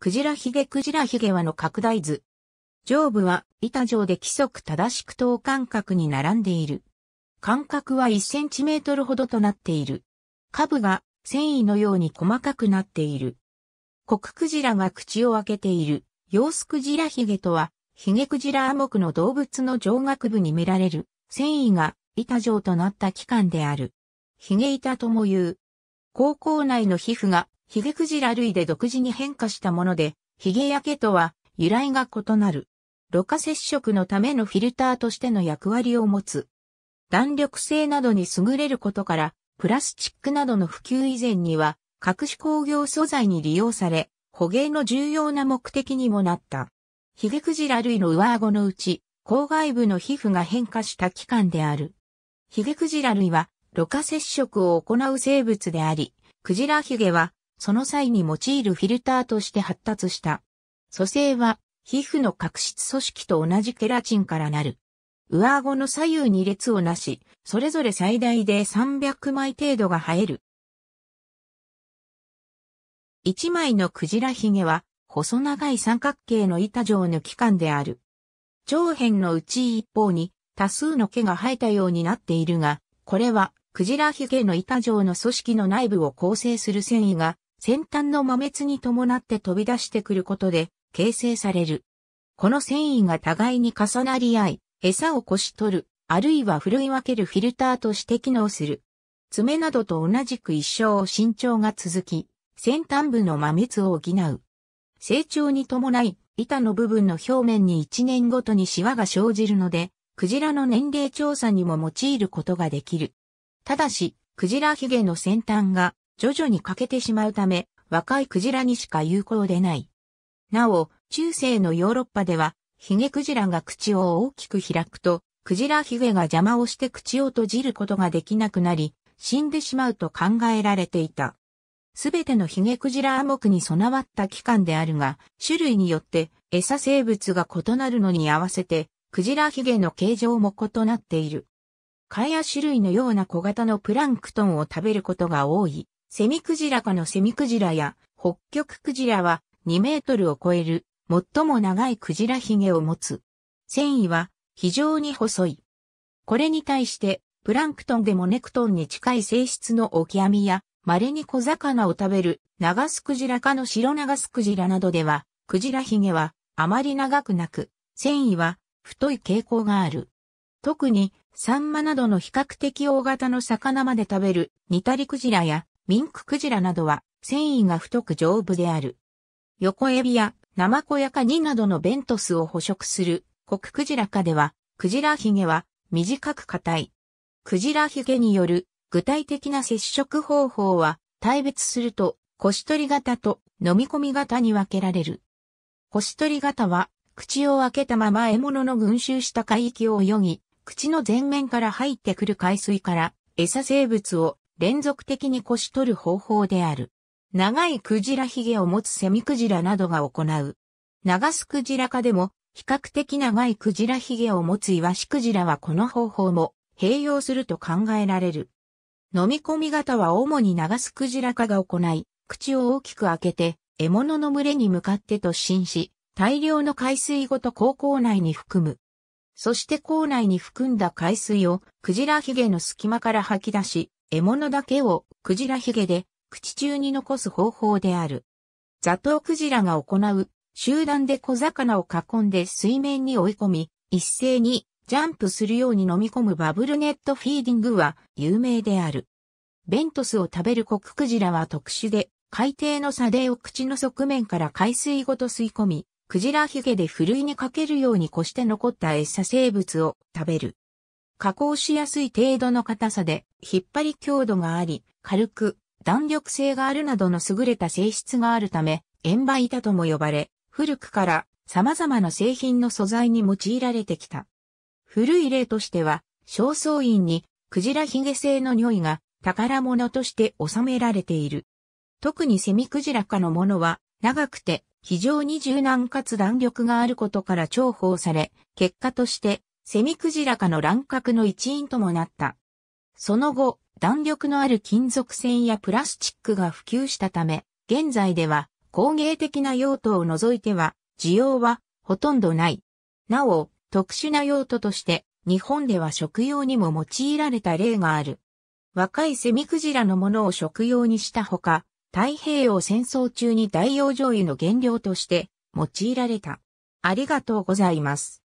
クジラヒゲクジラヒゲはの拡大図。上部は板状で規則正しく等間隔に並んでいる。間隔は1センチメートルほどとなっている。下部が繊維のように細かくなっている。コククジラが口を開けている、ヨースクジラヒゲとは、ヒゲクジラアモクの動物の上顎部に見られる、繊維が板状となった器官である。ヒゲ板とも言う。高校内の皮膚がヒゲクジラ類で独自に変化したもので、ヒゲ焼けとは由来が異なる。露過接触のためのフィルターとしての役割を持つ。弾力性などに優れることから、プラスチックなどの普及以前には、各種工業素材に利用され、捕鯨の重要な目的にもなった。ヒゲクジラ類の上顎のうち、口外部の皮膚が変化した器官である。ヒゲクジラ類は、露過接触を行う生物であり、クジラヒゲはその際に用いるフィルターとして発達した。蘇生は、皮膚の角質組織と同じケラチンからなる。上顎の左右に列をなし、それぞれ最大で300枚程度が生える。一枚のクジラヒゲは、細長い三角形の板状の器官である。長辺のうち一方に多数の毛が生えたようになっているが、これはクジラヒゲの板状の組織の内部を構成する繊維が先端の摩滅に伴って飛び出してくることで形成される。この繊維が互いに重なり合い、餌をこし取る、あるいは振るい分けるフィルターとして機能する。爪などと同じく一生身長が続き、先端部の摩滅を補う。成長に伴い、板の部分の表面に1年ごとにシワが生じるので、クジラの年齢調査にも用いることができる。ただし、クジラヒゲの先端が徐々に欠けてしまうため、若いクジラにしか有効でない。なお、中世のヨーロッパでは、ヒゲクジラが口を大きく開くと、クジラヒゲが邪魔をして口を閉じることができなくなり、死んでしまうと考えられていた。すべてのヒゲクジラアモクに備わった期間であるが、種類によって餌生物が異なるのに合わせて、クジラヒゲの形状も異なっている。カヤ種類のような小型のプランクトンを食べることが多い。セミクジラ科のセミクジラや北極クジラは2メートルを超える最も長いクジラヒゲを持つ。繊維は非常に細い。これに対してプランクトンでもネクトンに近い性質のオキアミや稀に小魚を食べるナガスクジラ科の白ナガスクジラなどではクジラヒゲはあまり長くなく繊維は太い傾向がある。特にサンマなどの比較的大型の魚まで食べるニタリクジラやミンククジラなどは繊維が太く丈夫である。横エビやナマコやカニなどのベントスを捕食するコククジラ科では、クジラヒゲは短く硬い。クジラヒゲによる具体的な接触方法は、対別すると、腰取り型と飲み込み型に分けられる。腰取り型は、口を開けたまま獲物の群集した海域を泳ぎ、口の前面から入ってくる海水から餌生物を連続的に腰取る方法である。長いクジラヒゲを持つセミクジラなどが行う。長すクジラ科でも、比較的長いクジラヒゲを持つイワシクジラはこの方法も併用すると考えられる。飲み込み型は主に長すクジラ科が行い、口を大きく開けて、獲物の群れに向かって突進し、大量の海水ごと口校内に含む。そして口内に含んだ海水をクジラヒゲの隙間から吐き出し、獲物だけをクジラヒゲで口中に残す方法である。ザトウクジラが行う集団で小魚を囲んで水面に追い込み、一斉にジャンプするように飲み込むバブルネットフィーディングは有名である。ベントスを食べるコククジラは特殊で、海底の砂泥を口の側面から海水ごと吸い込み、クジラヒゲでふるいにかけるように越して残った餌生物を食べる。加工しやすい程度の硬さで、引っ張り強度があり、軽く、弾力性があるなどの優れた性質があるため、円盤板とも呼ばれ、古くから様々な製品の素材に用いられてきた。古い例としては、正倉院にクジラヒゲ製の匂いが宝物として収められている。特にセミクジラ科のものは長くて非常に柔軟かつ弾力があることから重宝され、結果としてセミクジラ科の乱獲の一因ともなった。その後、弾力のある金属線やプラスチックが普及したため、現在では工芸的な用途を除いては、需要はほとんどない。なお、特殊な用途として、日本では食用にも用いられた例がある。若いセミクジラのものを食用にしたほか、太平洋戦争中に大洋醤油の原料として用いられた。ありがとうございます。